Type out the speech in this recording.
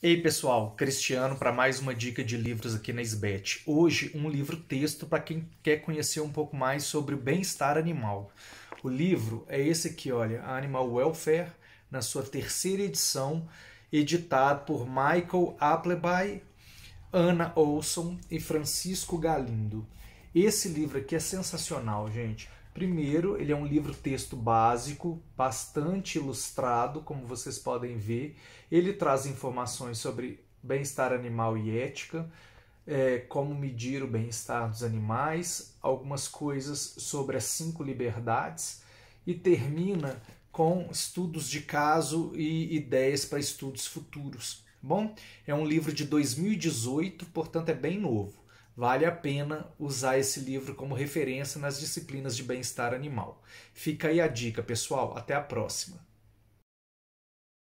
Ei pessoal, Cristiano para mais uma dica de livros aqui na SBET. Hoje, um livro texto para quem quer conhecer um pouco mais sobre o bem-estar animal. O livro é esse aqui, olha, Animal Welfare, na sua terceira edição, editado por Michael Appleby, Ana Olson e Francisco Galindo. Esse livro aqui é sensacional, gente. Primeiro, ele é um livro-texto básico, bastante ilustrado, como vocês podem ver. Ele traz informações sobre bem-estar animal e ética, é, como medir o bem-estar dos animais, algumas coisas sobre as cinco liberdades e termina com estudos de caso e ideias para estudos futuros. Tá bom, é um livro de 2018, portanto é bem novo. Vale a pena usar esse livro como referência nas disciplinas de bem-estar animal. Fica aí a dica, pessoal. Até a próxima!